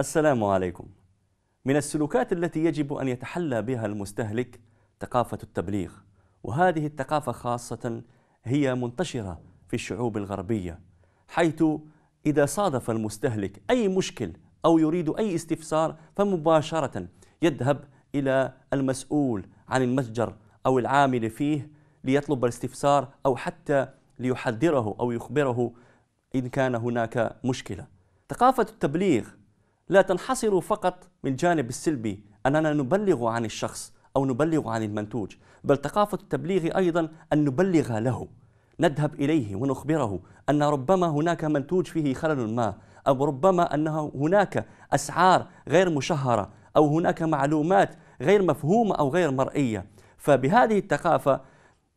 السلام عليكم من السلوكات التي يجب أن يتحلى بها المستهلك ثقافة التبليغ وهذه الثقافة خاصة هي منتشرة في الشعوب الغربية حيث إذا صادف المستهلك أي مشكل أو يريد أي استفسار فمباشرة يذهب إلى المسؤول عن المتجر أو العامل فيه ليطلب الاستفسار أو حتى ليحذره أو يخبره إن كان هناك مشكلة ثقافة التبليغ لا تنحصر فقط من الجانب السلبي أننا نبلغ عن الشخص أو نبلغ عن المنتوج بل ثقافة التبليغ أيضا أن نبلغ له نذهب إليه ونخبره أن ربما هناك منتوج فيه خلل ما أو ربما أنه هناك أسعار غير مشهرة أو هناك معلومات غير مفهومة أو غير مرئية فبهذه الثقافة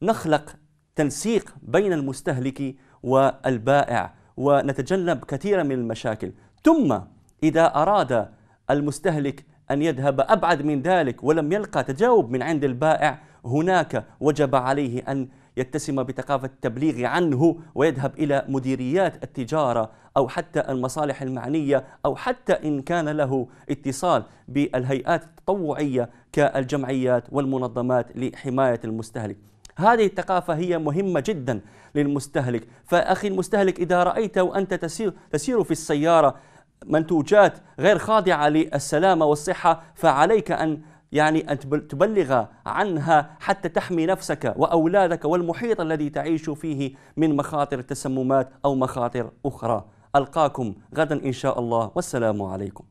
نخلق تنسيق بين المستهلك والبائع ونتجنب كثيرا من المشاكل ثم إذا أراد المستهلك أن يذهب أبعد من ذلك ولم يلقى تجاوب من عند البائع هناك وجب عليه أن يتسم بثقافة التبليغ عنه ويذهب إلى مديريات التجارة أو حتى المصالح المعنية أو حتى إن كان له اتصال بالهيئات التطوعية كالجمعيات والمنظمات لحماية المستهلك هذه الثقافة هي مهمة جدا للمستهلك فأخي المستهلك إذا رأيته وأنت تسير, تسير في السيارة منتوجات غير خاضعة للسلامة والصحة فعليك أن يعني أن تبلغ عنها حتى تحمي نفسك وأولادك والمحيط الذي تعيش فيه من مخاطر التسممات أو مخاطر أخرى ألقاكم غدا إن شاء الله والسلام عليكم